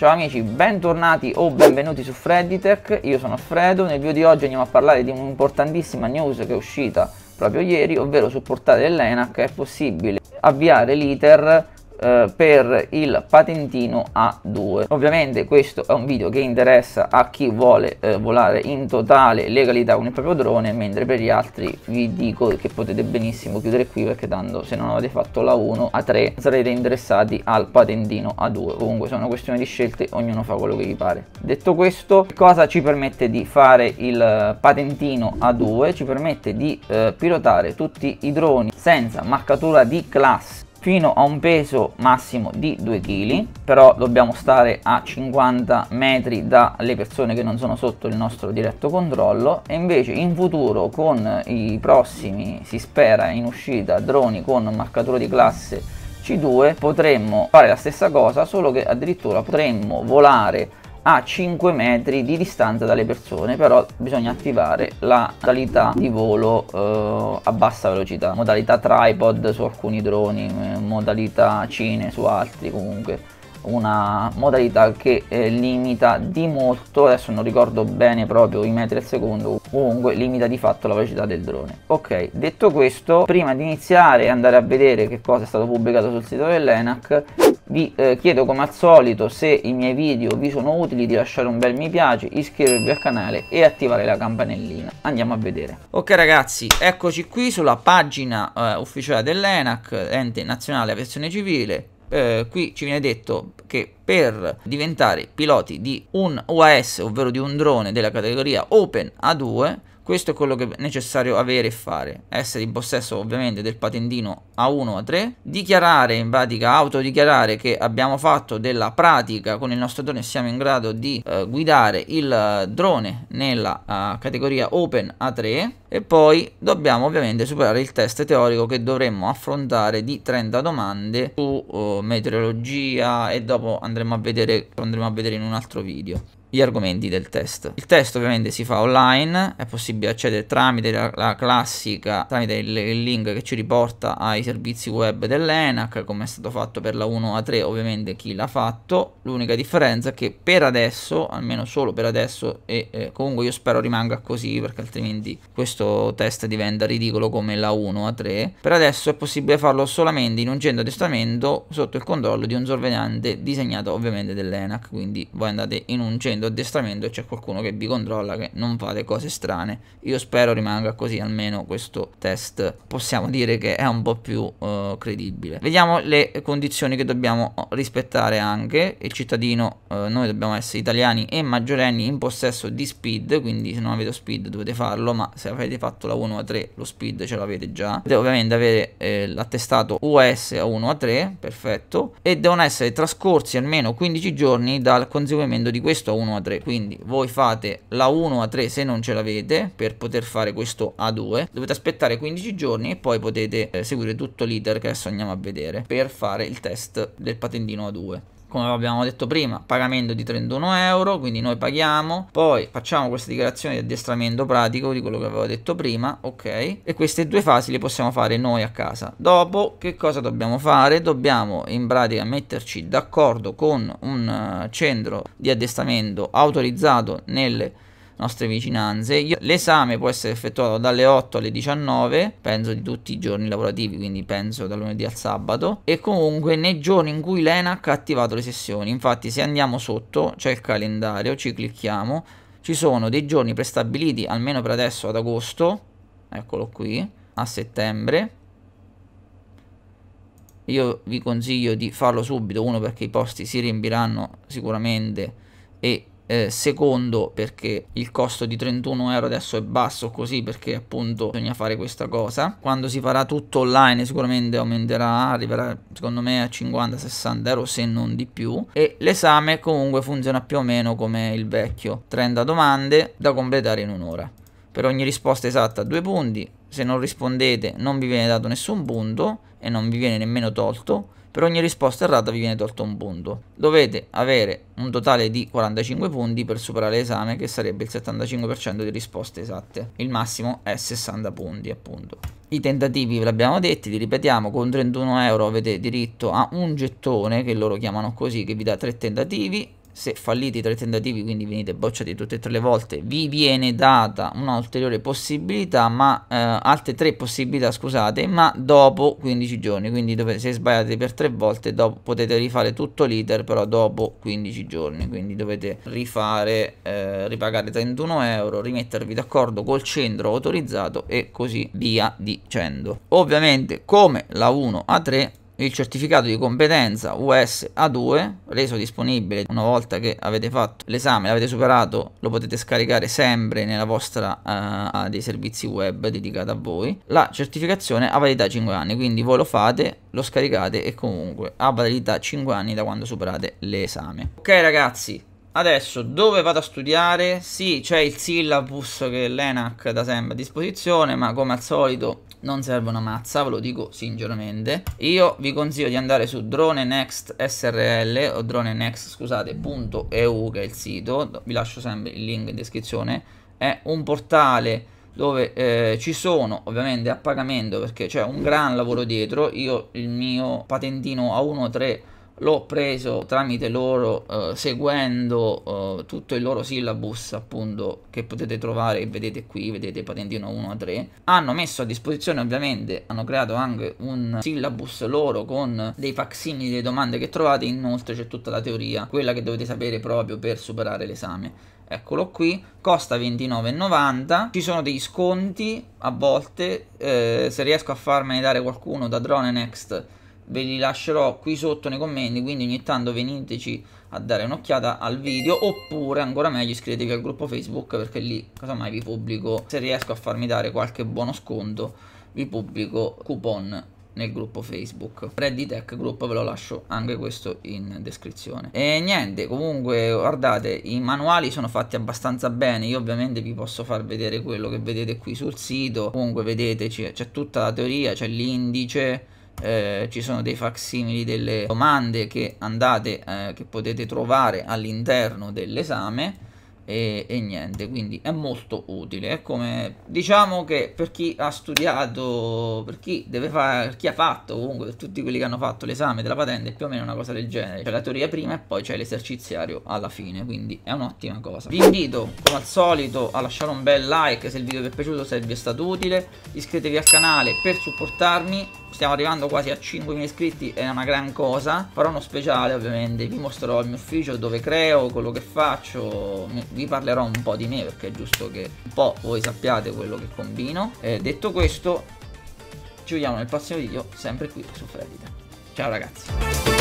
Ciao amici, bentornati o benvenuti su Freddy io sono Fredo, nel video di oggi andiamo a parlare di un'importantissima news che è uscita proprio ieri, ovvero sul portale dell'ENAC è possibile avviare l'iter eh, per il patentino A2 ovviamente questo è un video che interessa a chi vuole eh, volare in totale legalità con il proprio drone mentre per gli altri vi dico che potete benissimo chiudere qui perché tanto se non avete fatto la 1 a 3 sarete interessati al patentino A2 comunque sono questioni di scelte ognuno fa quello che gli pare detto questo cosa ci permette di fare il patentino A2 ci permette di eh, pilotare tutti i droni senza marcatura di classe fino a un peso massimo di 2 kg, però dobbiamo stare a 50 metri dalle persone che non sono sotto il nostro diretto controllo e invece in futuro con i prossimi, si spera in uscita, droni con marcatura di classe C2 potremmo fare la stessa cosa solo che addirittura potremmo volare a 5 metri di distanza dalle persone però bisogna attivare la modalità di volo eh, a bassa velocità modalità tripod su alcuni droni eh, modalità cine su altri comunque una modalità che eh, limita di molto adesso non ricordo bene proprio i metri al secondo comunque limita di fatto la velocità del drone ok detto questo prima di iniziare e andare a vedere che cosa è stato pubblicato sul sito dell'ENAC vi eh, chiedo come al solito se i miei video vi sono utili di lasciare un bel mi piace, iscrivervi al canale e attivare la campanellina. Andiamo a vedere. Ok ragazzi, eccoci qui sulla pagina eh, ufficiale dell'ENAC, Ente Nazionale Aviazione Civile. Eh, qui ci viene detto che per diventare piloti di un UAS, ovvero di un drone della categoria Open A2, questo è quello che è necessario avere e fare, essere in possesso ovviamente del patentino A1 o A3, dichiarare in pratica, autodichiarare che abbiamo fatto della pratica con il nostro drone e siamo in grado di eh, guidare il eh, drone nella uh, categoria Open A3 e poi dobbiamo ovviamente superare il test teorico che dovremmo affrontare di 30 domande su uh, meteorologia e dopo andremo a vedere, andremo a vedere in un altro video gli argomenti del test. Il test ovviamente si fa online, è possibile accedere tramite la, la classica, tramite il, il, link che ci riporta ai servizi web dell'ENAC, come è stato fatto per la 1A3, ovviamente chi l'ha fatto. L'unica differenza è che per adesso, almeno solo per adesso, e eh, comunque io spero rimanga così perché altrimenti questo test diventa ridicolo come la 1A3, per adesso è possibile farlo solamente in un centro di sotto il controllo di un sorvegliante disegnato ovviamente dell'ENAC, quindi voi andate in un centro facendo addestramento c'è qualcuno che vi controlla che non fate cose strane. Io spero rimanga così, almeno questo test possiamo dire che è un po' più eh, credibile. Vediamo le condizioni che dobbiamo oh, rispettare anche. Il cittadino, eh, noi dobbiamo essere italiani e maggiorenni in possesso di speed, quindi se non avete speed dovete farlo, ma se avete fatto la 1 a 3 lo speed ce l'avete già. Deve ovviamente avere eh, l'attestato US a 1 a 3, perfetto, e devono essere trascorsi almeno 15 giorni dal conseguimento di questo a 1 1 a 3 quindi voi fate la 1 a 3 se non ce l'avete per poter fare questo a 2 dovete aspettare 15 giorni e poi potete eh, seguire tutto l'iter che adesso andiamo a vedere per fare il test del patentino a 2 come abbiamo detto prima, pagamento di 31 euro, quindi noi paghiamo, poi facciamo questa dichiarazione di addestramento pratico di quello che avevo detto prima, ok? E queste due fasi le possiamo fare noi a casa. Dopo che cosa dobbiamo fare? Dobbiamo in pratica metterci d'accordo con un eh, centro di addestramento autorizzato nelle nostre vicinanze. l'esame può essere effettuato dalle 8 alle 19, penso di tutti i giorni lavorativi, quindi penso dal lunedì al sabato, e comunque nei giorni in cui l'ENAC ha attivato le sessioni. Infatti se andiamo sotto, c'è il calendario, ci clicchiamo, ci sono dei giorni prestabiliti, almeno per adesso ad agosto, eccolo qui, a settembre, io vi consiglio di farlo subito uno perché i posti si riempiranno sicuramente e eh, secondo perché il costo di 31 euro adesso è basso così perché appunto bisogna fare questa cosa quando si farà tutto online sicuramente aumenterà arriverà secondo me a 50-60 euro se non di più e l'esame comunque funziona più o meno come il vecchio 30 domande da completare in un'ora per ogni risposta esatta due punti se non rispondete non vi viene dato nessun punto e non vi viene nemmeno tolto per ogni risposta errata vi viene tolto un punto. Dovete avere un totale di 45 punti per superare l'esame che sarebbe il 75% di risposte esatte. Il massimo è 60 punti appunto. I tentativi ve l'abbiamo detti, li ripetiamo, con 31 euro avete diritto a un gettone, che loro chiamano così, che vi dà tre tentativi, se fallite i tre tentativi, quindi venite bocciati tutte e tre le volte, vi viene data un'ulteriore possibilità, ma eh, altre tre possibilità, scusate, ma dopo 15 giorni, quindi dove, se sbagliate per tre volte dopo, potete rifare tutto l'iter però dopo 15 giorni, quindi dovete rifare, eh, ripagare 31 euro, rimettervi d'accordo col centro autorizzato e così via dicendo. Ovviamente come la 1 a 3 il certificato di competenza US A2 reso disponibile una volta che avete fatto l'esame, l'avete superato, lo potete scaricare sempre nella vostra uh, dei servizi web dedicata a voi. La certificazione ha validità 5 anni, quindi voi lo fate, lo scaricate e comunque ha validità 5 anni da quando superate l'esame. Ok ragazzi, Adesso dove vado a studiare? Sì, c'è il syllabus che l'ENAC da sempre a disposizione, ma come al solito non serve una mazza, ve lo dico sinceramente. Io vi consiglio di andare su drone next srl o drone next, scusate.eu che è il sito, vi lascio sempre il link in descrizione. È un portale dove eh, ci sono ovviamente a pagamento perché c'è un gran lavoro dietro. Io il mio patentino A13 l'ho preso tramite loro eh, seguendo eh, tutto il loro syllabus appunto che potete trovare e vedete qui vedete patentino 1 a 3 hanno messo a disposizione ovviamente hanno creato anche un syllabus loro con dei facsimili delle domande che trovate inoltre c'è tutta la teoria quella che dovete sapere proprio per superare l'esame eccolo qui, costa 29,90, ci sono degli sconti a volte, eh, se riesco a farmene dare qualcuno da Drone Next ve li lascerò qui sotto nei commenti quindi ogni tanto veniteci a dare un'occhiata al video oppure ancora meglio iscrivetevi al gruppo Facebook perché lì casomai vi pubblico se riesco a farmi dare qualche buono sconto vi pubblico coupon nel gruppo Facebook Ready Tech Group ve lo lascio anche questo in descrizione e niente comunque guardate i manuali sono fatti abbastanza bene io ovviamente vi posso far vedere quello che vedete qui sul sito comunque vedete c'è tutta la teoria c'è l'indice eh, ci sono dei facsimili delle domande che andate eh, che potete trovare all'interno dell'esame e, e, niente quindi è molto utile è come diciamo che per chi ha studiato per chi deve fare per chi ha fatto comunque per tutti quelli che hanno fatto l'esame della patente è più o meno una cosa del genere c'è la teoria prima e poi c'è l'eserciziario alla fine quindi è un'ottima cosa vi invito come al solito a lasciare un bel like se il video vi è piaciuto se vi è stato utile iscrivetevi al canale per supportarmi stiamo arrivando quasi a 5.000 iscritti è una gran cosa farò uno speciale ovviamente vi mostrerò il mio ufficio dove creo quello che faccio vi parlerò un po' di me perché è giusto che un po' voi sappiate quello che combino e eh, detto questo ci vediamo nel prossimo video sempre qui su Freddy ciao ragazzi